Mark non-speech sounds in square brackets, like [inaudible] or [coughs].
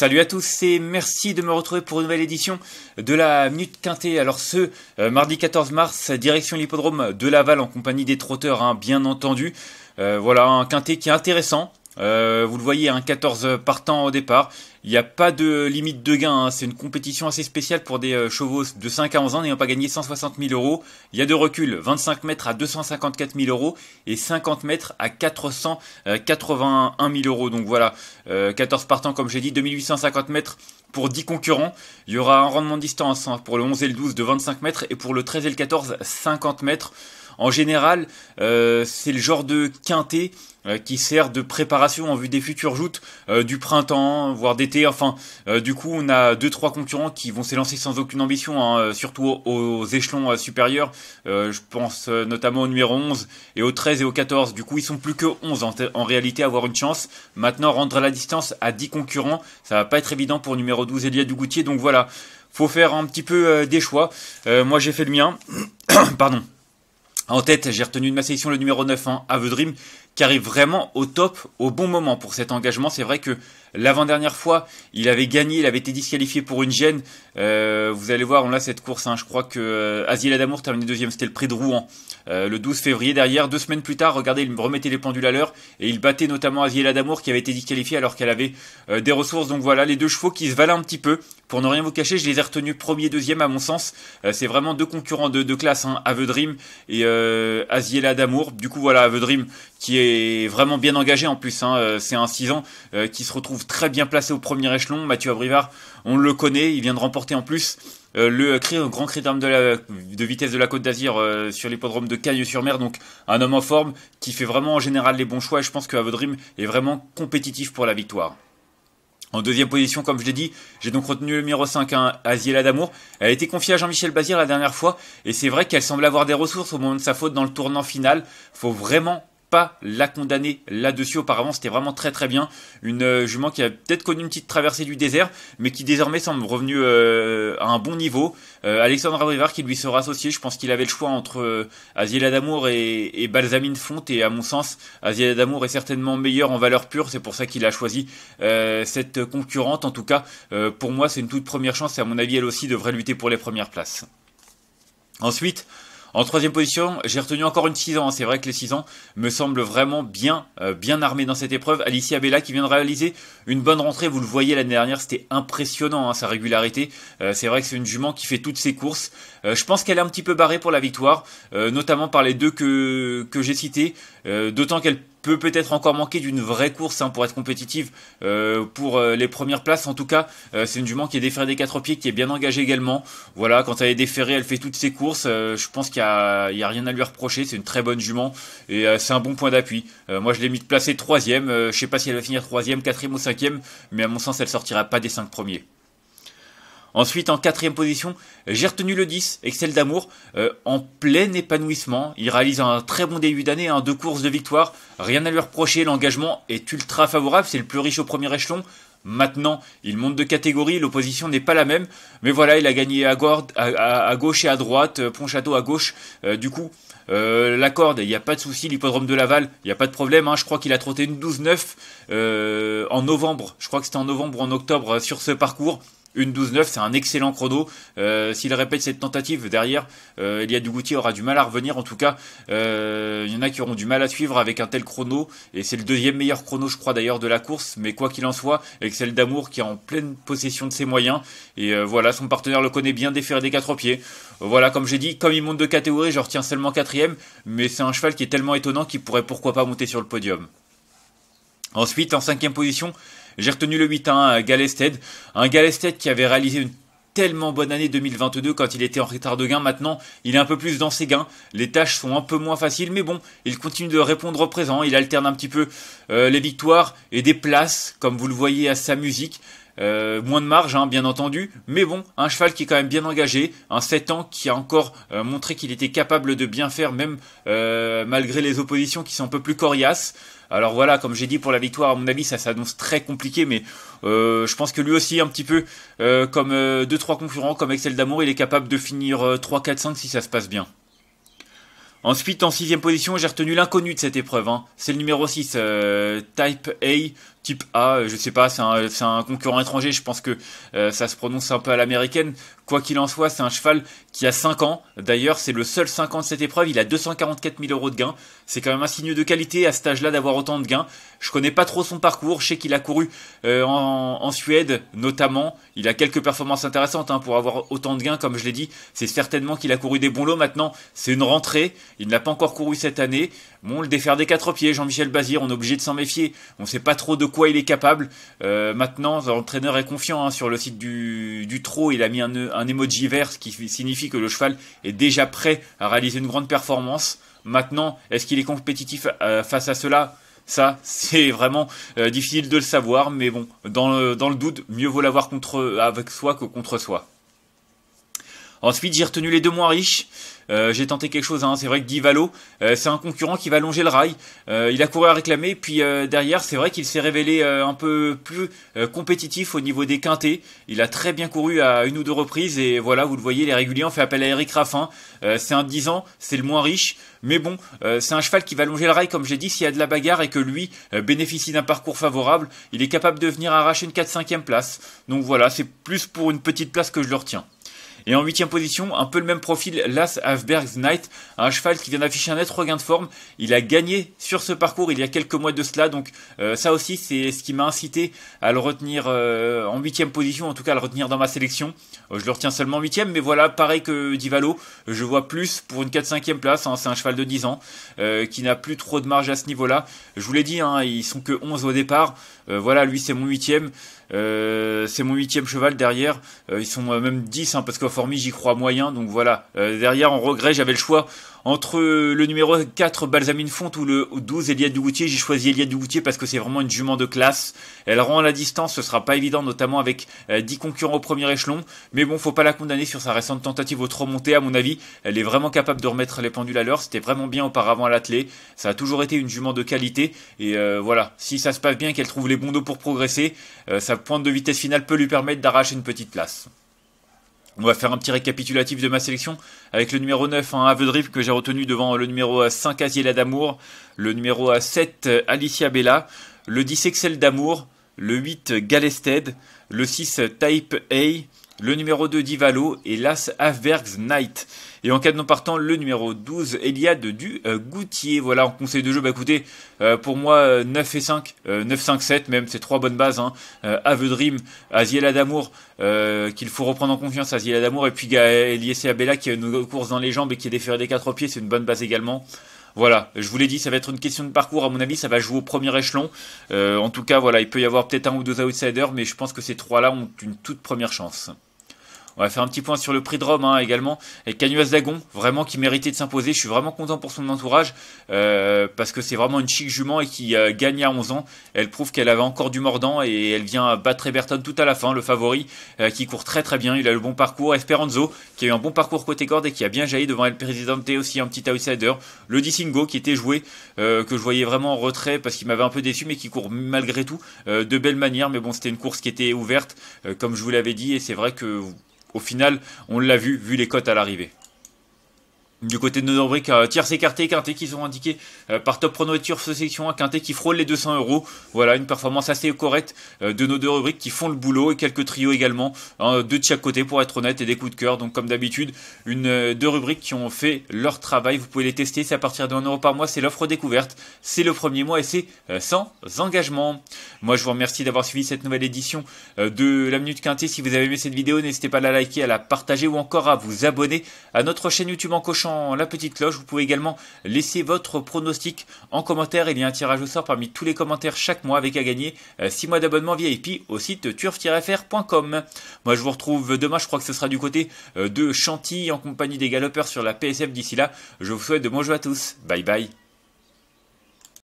Salut à tous et merci de me retrouver pour une nouvelle édition de la Minute Quintée. Alors ce euh, mardi 14 mars, direction l'hippodrome de Laval en compagnie des trotteurs, hein, bien entendu. Euh, voilà un quintet qui est intéressant, euh, vous le voyez, un hein, 14 partant au départ. Il n'y a pas de limite de gain. Hein. C'est une compétition assez spéciale pour des euh, chevaux de 5 à 11 ans n'ayant pas gagné 160 000 euros. Il y a de recul, 25 mètres à 254 000 euros et 50 mètres à 481 000 euros. Donc voilà, 14 euh, partants comme j'ai dit, 2850 mètres pour 10 concurrents. Il y aura un rendement de distance hein, pour le 11 et le 12 de 25 mètres et pour le 13 et le 14, 50 mètres. En général, euh, c'est le genre de quintet euh, qui sert de préparation en vue des futures joutes euh, du printemps, voire d'été. Enfin, du coup, on a deux trois concurrents qui vont s'élancer sans aucune ambition, hein, surtout aux, échelons supérieurs. je pense notamment au numéro 11 et au 13 et au 14. Du coup, ils sont plus que 11 en, réalité à avoir une chance. Maintenant, rendre à la distance à 10 concurrents, ça va pas être évident pour numéro 12 Elia Dugoutier. Donc voilà, faut faire un petit peu des choix. moi, j'ai fait le mien. [coughs] Pardon. En tête, j'ai retenu de ma sélection le numéro 9 en Ave Dream, qui arrive vraiment au top au bon moment pour cet engagement. C'est vrai que l'avant-dernière fois, il avait gagné, il avait été disqualifié pour une gêne. Euh, vous allez voir, on a cette course. Hein, je crois que euh, Damour terminait terminé deuxième, c'était le prix de Rouen. Euh, le 12 février derrière, deux semaines plus tard, regardez, il remettait les pendules à l'heure et il battait notamment Asiel Damour qui avait été disqualifiée alors qu'elle avait euh, des ressources. Donc voilà, les deux chevaux qui se valaient un petit peu. Pour ne rien vous cacher, je les ai retenus premier, deuxième à mon sens. c'est vraiment deux concurrents de, de classe, hein, Ave Dream et Asiel Damour Du coup voilà, Ave Dream, qui est vraiment bien engagé en plus. Hein, euh, c'est un 6 ans euh, qui se retrouve très bien placé au premier échelon. Mathieu Abrivard, on le connaît, il vient de remporter en plus euh, le grand cri d'arme de, de vitesse de la Côte d'Azur sur l'hippodrome de Cagnes-sur-Mer. Donc un homme en forme qui fait vraiment en général les bons choix et je pense que Avodrim est vraiment compétitif pour la victoire. En deuxième position, comme je l'ai dit, j'ai donc retenu le numéro 5, hein, Aziela d'Amour. Elle a été confiée à Jean-Michel Bazir la dernière fois, et c'est vrai qu'elle semble avoir des ressources au moment de sa faute dans le tournant final. Faut vraiment pas la condamner là-dessus. Auparavant, c'était vraiment très très bien. Une euh, jument qui a peut-être connu une petite traversée du désert, mais qui désormais semble revenu euh, à un bon niveau. Euh, Alexandre Alexandra Brivard qui lui sera associé. Je pense qu'il avait le choix entre euh, Aziela d'Amour et, et, Balsamine Fonte. Et à mon sens, Aziela d'Amour est certainement meilleure en valeur pure. C'est pour ça qu'il a choisi cette concurrente. En tout cas, pour moi, c'est une toute première chance. Et à mon avis, elle aussi devrait lutter pour les premières places. Ensuite, en troisième position, j'ai retenu encore une 6 ans. C'est vrai que les 6 ans me semblent vraiment bien, euh, bien armés dans cette épreuve. Alicia Bella qui vient de réaliser une bonne rentrée. Vous le voyez l'année dernière, c'était impressionnant hein, sa régularité. Euh, c'est vrai que c'est une jument qui fait toutes ses courses. Euh, je pense qu'elle est un petit peu barrée pour la victoire, notamment par les deux que, que j'ai cités. D'autant qu'elle peut peut-être encore manquer d'une vraie course hein, pour être compétitive euh, pour euh, les premières places. En tout cas, euh, c'est une jument qui est déférée des quatre pieds, qui est bien engagée également. Voilà, quand elle est déférée, elle fait toutes ses courses. je pense qu'il n'y a, a, rien à lui reprocher. C'est une très bonne jument et c'est un bon point d'appui. moi, je l'ai mis de placer troisième. je sais pas si elle va finir troisième, quatrième ou cinquième, mais à mon sens, elle sortira pas des cinq premiers. Ensuite, en quatrième position, j'ai retenu le 10, Excel d'amour, euh, en plein épanouissement. Il réalise un très bon début d'année, hein, deux courses de victoire, rien à lui reprocher, l'engagement est ultra favorable, c'est le plus riche au premier échelon. Maintenant, il monte de catégorie, l'opposition n'est pas la même, mais voilà, il a gagné à, gauche et à droite, euh, Pontchâteau à gauche, euh, du coup... la corde, il n'y a pas de souci. L'hippodrome de Laval, il n'y a pas de problème. Hein. Je crois qu'il a trotté une 12-9 en novembre. Je crois que c'était en novembre ou en octobre sur ce parcours. Une 12-9, c'est un excellent chrono. Euh, s'il répète cette tentative derrière, euh, Elia Dugouti aura du mal à revenir. En tout cas, euh, il y en a qui auront du mal à suivre avec un tel chrono. Et c'est le deuxième meilleur chrono, je crois d'ailleurs, de la course. Mais quoi qu'il en soit, avec celle d'Amour qui est en pleine possession de ses moyens. Et euh, voilà, son partenaire le connaît bien, déféré des quatre pieds. Voilà, comme j'ai dit, comme il monte de catégorie, je retiens seulement quatrième. Mais c'est un cheval qui est tellement étonnant qu'il pourrait pourquoi pas monter sur le podium. Ensuite, en cinquième position, j'ai retenu le 8 1 à Galested. Un Galested qui avait réalisé une tellement bonne année 2022 quand il était en retard de gain. Maintenant, il est un peu plus dans ses gains. Les tâches sont un peu moins faciles, mais bon, il continue de répondre au présent. Il alterne un petit peu euh, les victoires et des places, comme vous le voyez à sa musique. Euh, moins de marge, hein, bien entendu, mais bon, un cheval qui est quand même bien engagé, un 7 ans qui a encore euh, montré qu'il était capable de bien faire, même euh, malgré les oppositions qui sont un peu plus coriaces. Alors voilà, comme j'ai dit pour la victoire, à mon avis, ça s'annonce très compliqué, mais je pense que lui aussi, un petit peu comme 2-3 concurrents, comme Excel d'Amour, il est capable de finir 3-4-5 si ça se passe bien. Ensuite, en sixième position, j'ai retenu l'inconnu de cette épreuve. Hein. C'est le numéro 6, Type A type A, euh, je sais pas, c'est un, concurrent étranger, je pense que euh, ça se prononce un peu à l'américaine. Quoi qu'il en soit, c'est un cheval qui a 5 ans. D'ailleurs, c'est le seul 5 ans de cette épreuve. Il a 244 000 euros de gains. C'est quand même un signe de qualité à cet âge-là d'avoir autant de gains. Je connais pas trop son parcours. Je sais qu'il a couru euh, en, Suède, notamment. Il a quelques performances intéressantes hein, pour avoir autant de gains, comme je l'ai dit. C'est certainement qu'il a couru des bons lots. Maintenant, c'est une rentrée. Il n'a pas encore couru cette année. Bon, le défaire des quatre pieds, Jean-Michel Bazir, on est obligé de s'en méfier. On sait pas trop de quoi il est capable. Euh, maintenant, l'entraîneur est confiant hein, sur le site du, du trot. Il a mis un, emoji vert, ce qui signifie que le cheval est déjà prêt à réaliser une grande performance. Maintenant, est-ce qu'il est compétitif euh, face à cela ça, [laughs] c'est vraiment euh, difficile de le savoir, mais bon, dans le, dans le doute, mieux vaut l'avoir contre, avec soi que contre soi. Ensuite, j'ai retenu les deux moins riches. Euh, j'ai tenté quelque chose. Hein, c'est vrai que Divalo, euh, c'est un concurrent qui va longer le rail. Euh, il a couru à réclamer, puis derrière, c'est vrai qu'il s'est révélé un peu plus compétitif au niveau des quintés. Il a très bien couru à une ou deux reprises, et voilà, vous le voyez, les réguliers ont fait appel à Eric Raffin. c'est un 10 ans, c'est le moins riche. Mais bon, c'est un cheval qui va longer le rail, comme j'ai dit, s'il y a de la bagarre et que lui bénéficie d'un parcours favorable, il est capable de venir arracher une 4-5e place. Donc voilà, c'est plus pour une petite place que je le retiens. Et en huitième position, un peu le même profil, Las Halfberg's Knight, un cheval qui vient d'afficher un net regain de forme. Il a gagné sur ce parcours il y a quelques mois de cela, donc euh, ça aussi c'est ce qui m'a incité à le retenir euh, en huitième position, en tout cas à le retenir dans ma sélection. Euh, je le retiens seulement huitième, mais voilà, pareil que Divalo, je vois plus pour une 4 5 place, hein, c'est un cheval de 10 ans, euh, qui n'a plus trop de marge à ce niveau-là. Je vous l'ai dit, hein, ils sont que 11 au départ, voilà, lui c'est mon huitième. c'est mon huitième cheval derrière, ils sont même 10 hein, parce que Formi j'y crois moyen. Donc voilà, euh, derrière, en regret, j'avais le choix entre le numéro 4, Balsamine Font ou le 12, Eliade Dugoutier. J'ai choisi Eliade Dugoutier parce que c'est vraiment une jument de classe. Elle rend à la distance, ce sera pas évident, notamment avec 10 euh, concurrents au premier échelon. Mais bon, faut pas la condamner sur sa récente tentative au trop monté. à mon avis. Elle est vraiment capable de remettre les pendules à l'heure. C'était vraiment bien auparavant à l'atelier Ça a toujours été une jument de qualité. Et euh, voilà, si ça se passe bien, qu'elle trouve les bons dos pour progresser, sa pointe de vitesse finale peut lui permettre d'arracher une petite place. On va faire un petit récapitulatif de ma sélection avec le numéro 9, un Ave que j'ai retenu devant le numéro 5, Asiela d'Amour, le numéro 7, Alicia Bella, le 10, Excel d'Amour, le 8, Galested, le 6, Type A, le numéro 2 Divalo et l'As Averg's Knight. Et en cas de non partant, le numéro 12 Eliade du euh, Goutier. Voilà, en conseil de jeu, bah écoutez, euh, pour moi 9 euh, et 5, 9, 5, 7 même, c'est trois bonnes bases. Hein. Ave Dream, Aziela d'Amour, qu'il faut reprendre en confiance, Aziela d'Amour, et puis Elias Abella qui a une course dans les jambes et qui est déféré des quatre pieds, c'est une bonne base également. Voilà, je vous l'ai dit, ça va être une question de parcours, à mon avis, ça va jouer au premier échelon. en tout cas, voilà, il peut y avoir peut-être un ou deux outsiders, mais je pense que ces trois-là ont une toute première chance. On va faire un petit point sur le prix de Rome hein, également. Et Canuas Dagon, vraiment qui méritait de s'imposer. Je suis vraiment content pour son entourage euh, parce que c'est vraiment une chic jument et qui euh, gagne à 11 ans. Elle prouve qu'elle avait encore du mordant et elle vient battre Berton tout à la fin, le favori euh, qui court très très bien. Il a le bon parcours. Esperanzo qui a eu un bon parcours côté corde et qui a bien jailli devant El Presidente aussi un petit outsider. Le Dissingo qui était joué, que je voyais vraiment en retrait parce qu'il m'avait un peu déçu mais qui court malgré tout de belle manière. Mais bon, c'était une course qui était ouverte comme je vous l'avais dit et c'est vrai que au final, on l'a vu, vu les cotes à l'arrivée. Du côté de nos rubriques, euh, tiers écartés, quintet qui sont indiqués euh, par Top Prono sur Turf Section 1, quintet qui frôle les 200 euros. Voilà, une performance assez correcte euh, de nos deux rubriques qui font le boulot et quelques trios également, hein, deux de chaque côté pour être honnête et des coups de cœur. Donc comme d'habitude, une euh, deux rubriques qui ont fait leur travail. Vous pouvez les tester, c'est à partir de 1 euro par mois, c'est l'offre découverte, c'est le premier mois et c'est sans engagement. Moi je vous remercie d'avoir suivi cette nouvelle édition de la Minute Quintet. Si vous avez aimé cette vidéo, n'hésitez pas à la liker, à la partager ou encore à vous abonner à notre chaîne YouTube en cochant la petite cloche. Vous pouvez également laisser votre pronostic en commentaire. Il y a un tirage au sort parmi tous les commentaires chaque mois avec à gagner 6 euh, mois d'abonnement VIP au site turf-fr.com. Moi je vous retrouve demain, je crois que ce sera du côté euh, de Chantilly en compagnie des galopeurs sur la PSF d'ici là. Je vous souhaite de bons jeux à tous. Bye bye.